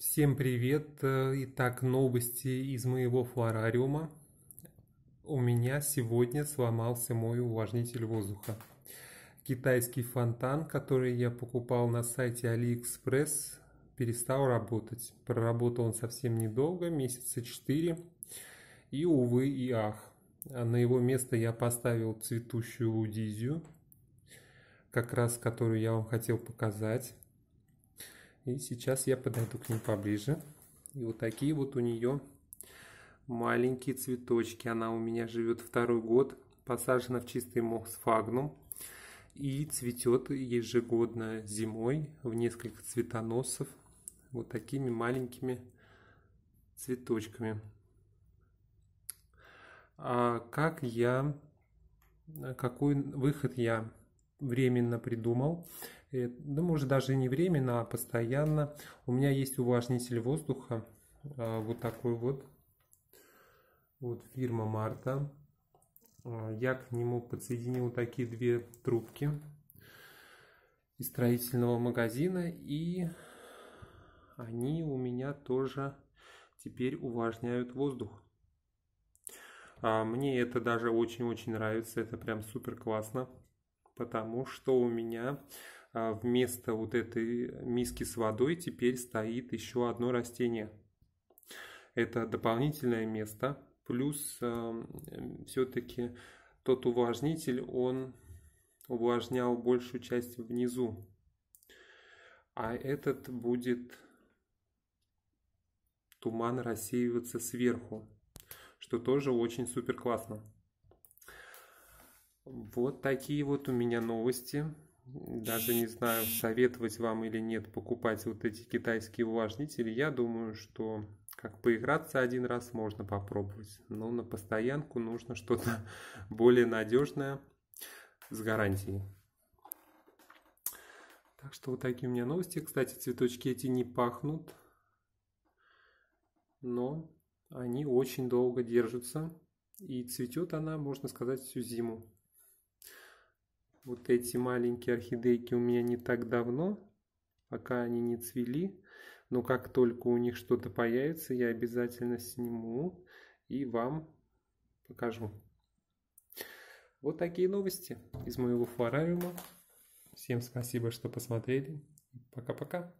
Всем привет! Итак, новости из моего флорариума. У меня сегодня сломался мой увлажнитель воздуха. Китайский фонтан, который я покупал на сайте AliExpress, перестал работать. Проработал он совсем недолго, месяца 4. И увы и ах. На его место я поставил цветущую лудизию, как раз которую я вам хотел показать. И сейчас я подойду к ней поближе. И вот такие вот у нее маленькие цветочки. Она у меня живет второй год, посажена в чистый мох с фагном и цветет ежегодно зимой в несколько цветоносов вот такими маленькими цветочками. А как я, какой выход я временно придумал, э, да может даже не временно, а постоянно. У меня есть увлажнитель воздуха, а, вот такой вот, вот фирма Марта. А, я к нему подсоединил такие две трубки из строительного магазина, и они у меня тоже теперь увлажняют воздух. А, мне это даже очень-очень нравится, это прям супер классно потому что у меня а, вместо вот этой миски с водой теперь стоит еще одно растение. Это дополнительное место, плюс э, все-таки тот увлажнитель, он увлажнял большую часть внизу, а этот будет туман рассеиваться сверху, что тоже очень супер классно. Вот такие вот у меня новости. Даже не знаю, советовать вам или нет покупать вот эти китайские увлажнители. Я думаю, что как поиграться один раз можно попробовать. Но на постоянку нужно что-то более надежное с гарантией. Так что вот такие у меня новости. Кстати, цветочки эти не пахнут, но они очень долго держатся. И цветет она, можно сказать, всю зиму вот эти маленькие орхидейки у меня не так давно, пока они не цвели. Но как только у них что-то появится, я обязательно сниму и вам покажу. Вот такие новости из моего флорариума. Всем спасибо, что посмотрели. Пока-пока.